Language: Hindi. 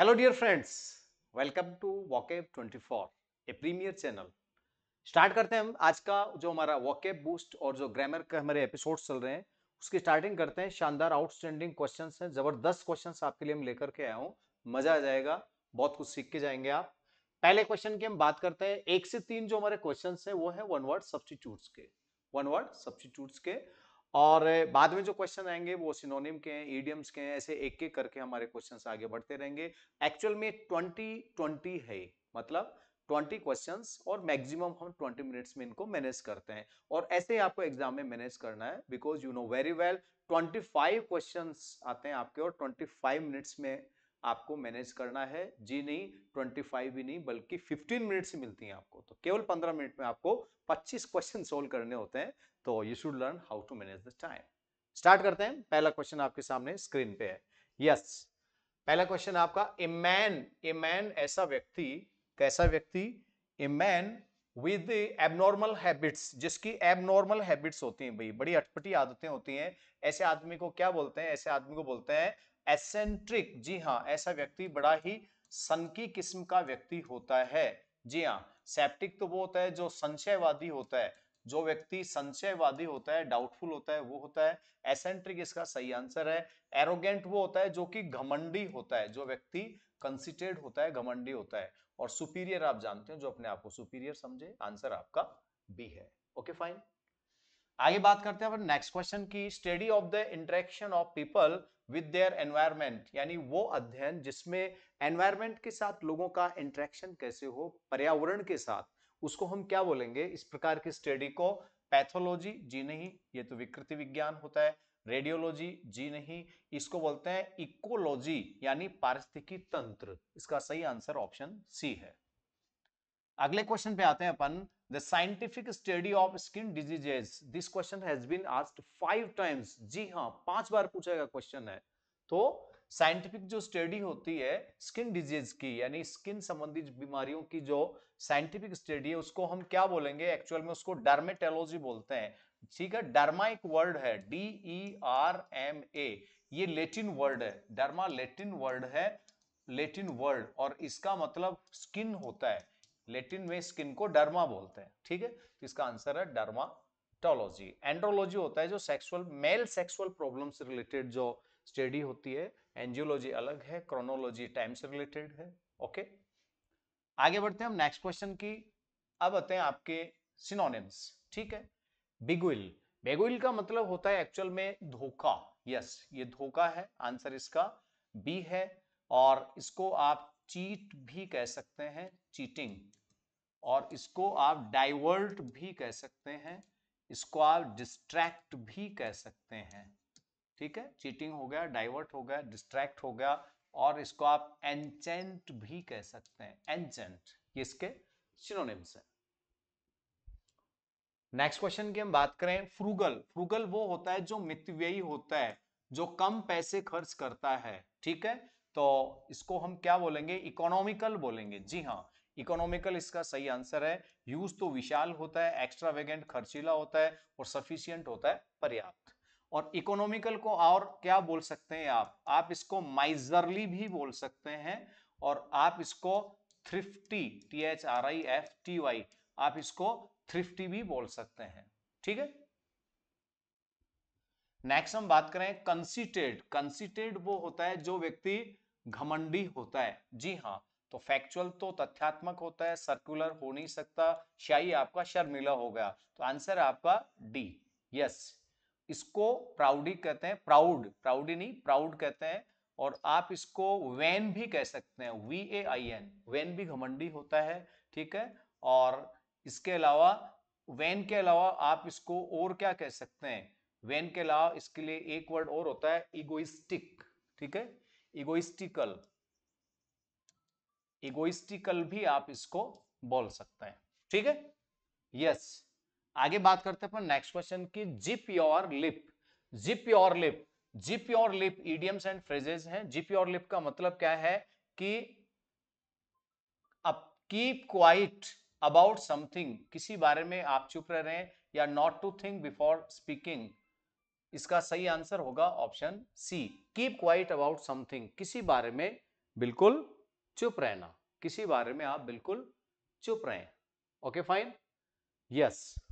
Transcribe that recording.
Hello dear friends welcome to वॉकेब 24, ए प्रीमियर चैनल स्टार्ट करते हैं हम आज का जो हमारा वॉकेब बूस्ट और जो ग्रामर के हमारे एपिसोड्स चल रहे हैं उसकी स्टार्टिंग करते हैं शानदार आउटस्टैंडिंग क्वेश्चंस हैं जबरदस्त क्वेश्चंस आपके लिए हम लेकर के आया हूँ मजा आ जाएगा बहुत कुछ सीख के जाएंगे आप पहले क्वेश्चन की हम बात करते हैं एक से तीन जो हमारे क्वेश्चन है वो है वन वर्ड सब्सटीट्यूट के वन वर्ड सब्सटीट्यूट के और बाद में जो क्वेश्चन आएंगे वो सिनोनिम के हैं ईडियम्स के हैं ऐसे एक एक करके हमारे क्वेश्चन आगे बढ़ते रहेंगे एक्चुअल में ट्वेंटी ट्वेंटी है मतलब ट्वेंटी क्वेश्चन और मैक्सिमम हम ट्वेंटी मिनट्स में इनको मैनेज करते हैं और ऐसे ही आपको एग्जाम में मैनेज करना है because you know very well twenty five question आते हैं आपके और ट्वेंटी फाइव मिनट्स में आपको मैनेज करना है जी नहीं ट्वेंटी फाइव भी नहीं बल्कि फिफ्टीन मिनट से मिलती हैं आपको तो केवल पंद्रह मिनट में आपको पच्चीस क्वेश्चन सोल्व करने होते हैं तो you should learn how to manage the time start करते हैं पहला क्वेश्चन आपके सामने स्क्रीन पे है यस yes. पहला क्वेश्चन आपका ए मैन ए मैन ऐसा व्यक्ति कैसा व्यक्ति a man with abnormal habits जिसकी एबनॉर्मल हैबिट्स होती हैं भाई बड़ी अटपटी आदतें होती हैं ऐसे आदमी को क्या बोलते हैं ऐसे आदमी को बोलते हैं एसेंट्रिक जी हाँ ऐसा व्यक्ति बड़ा ही सनकी किस्म का व्यक्ति होता है जी हाँ सेप्टिक तो वो होता है जो संशयवादी होता है जो व्यक्ति संशयवादी होता है डाउटफुल होता है वो होता है एसेंट्रिक इसका सही आंसर है एरोगेंट वो होता है जो कि घमंडी होता है जो व्यक्ति कंसिटेड होता है घमंडी होता है और सुपीरियर आप जानते हैं जो अपने आप को सुपीरियर समझे आंसर आपका बी है ओके फाइन आगे बात करते हैं नेक्स्ट क्वेश्चन की study of the interaction of people with their environment यानी वो अध्ययन जिसमें एनवायरमेंट के साथ लोगों का इंट्रैक्शन कैसे हो पर्यावरण के साथ उसको हम क्या बोलेंगे इस प्रकार की स्टडी को पैथोलॉजी जी नहीं ये तो विकृति विज्ञान होता है रेडियोलॉजी जी नहीं इसको बोलते हैं इकोलॉजी यानी पारिस्थितिकी तंत्र इसका सही आंसर ऑप्शन सी है अगले क्वेश्चन पे आते हैं अपन The scientific study of skin diseases. This question has been asked five times. जी हाँ पांच बार पूछा गया क्वेश्चन है तो साइंटिफिक जो स्टडी होती है स्किन डिजीज की यानी स्किन संबंधित बीमारियों की जो साइंटिफिक स्टडी है उसको हम क्या बोलेंगे एक्चुअल में उसको डर्मेटोलॉजी बोलते हैं ठीक है डर्मा एक वर्ड है D E R M A ये लेटिन वर्ड है डर्मा लेटिन वर्ड है लेटिन वर्ड और इसका मतलब स्किन होता है लेटिन में स्किन को डर्मा बोलते हैं ठीक है तो इसका आंसर है डर्माटोलॉजी एंड्रोलॉजी होता है जो सेक्सुअल मेल सेक्सुअल प्रॉब्लम से रिलेटेड जो स्टडी होती है एंजियोलॉजी अलग है क्रोनोलॉजी टाइम से रिलेटेड है ओके आगे बढ़ते हैं हम नेक्स्ट क्वेश्चन की अब आते हैं आपके सिनोनिम्स ठीक है बिगुल बेगुल का मतलब होता है एक्चुअल में धोखा यस ये धोखा है आंसर इसका बी है और इसको आप चीट भी कह सकते हैं चीटिंग और इसको आप डाइवर्ट भी कह सकते हैं इसको आप डिस्ट्रैक्ट भी कह सकते हैं ठीक है चीटिंग हो गया डाइवर्ट हो गया डिस्ट्रैक्ट हो गया और इसको आप एंचेंट भी कह सकते हैं एंचेंट इसके सिनोनिम्स है नेक्स्ट क्वेश्चन की हम बात करें फ्रूगल फ्रूगल वो होता है जो मितव्ययी होता है जो कम पैसे खर्च करता है ठीक है तो इसको हम क्या बोलेंगे इकोनॉमिकल बोलेंगे जी हाँ इकोनॉमिकल इसका सही आंसर है यूज तो विशाल होता है एक्स्ट्रावेगेंट खर्चीला होता है और सफिशियंट होता है पर्याप्त और इकोनॉमिकल को और क्या बोल सकते हैं आप आप इसको माइजरली भी बोल सकते हैं और आप इसको thrifty T H R I F T Y आप इसको थ्रिफ्टी भी बोल सकते हैं ठीक है नेक्स्ट हम बात करें कंसिटेड कंसिटेड वो होता है जो व्यक्ति घमंडी होता है जी हाँ तो फैक्चुअल तो तथ्यात्मक होता है सर्कुलर हो नहीं सकता शाही आपका शर्मिला हो गया तो आंसर आपका डी यस इसको प्राउडी कहते हैं प्राउड प्राउडी नहीं प्राउड कहते हैं और आप इसको वैन भी कह सकते हैं V A I N vain भी घमंडी होता है ठीक है और इसके अलावा वैन के अलावा आप इसको और क्या कह सकते हैं वेन के अलावा इसके लिए एक वर्ड और होता है इगोइस्टिक ठीक है इगोइस्टिकल इगोइस्टिकल भी आप इसको बोल सकते हैं ठीक है यस आगे बात करते हैं अपन नेक्स्ट क्वेश्चन की zip your lip zip your lip zip your lip idioms and phrases हैं जिप योर लिप का मतलब क्या है कि अब कीप क्वाइट अबाउट समथिंग किसी बारे में आप चुप रह रहे हैं या not to think before speaking इसका सही आंसर होगा option C keep quiet about something किसी बारे में बिल्कुल चुप रहना किसी बारे में आप बिल्कुल चुप रहें ओके फाइन यस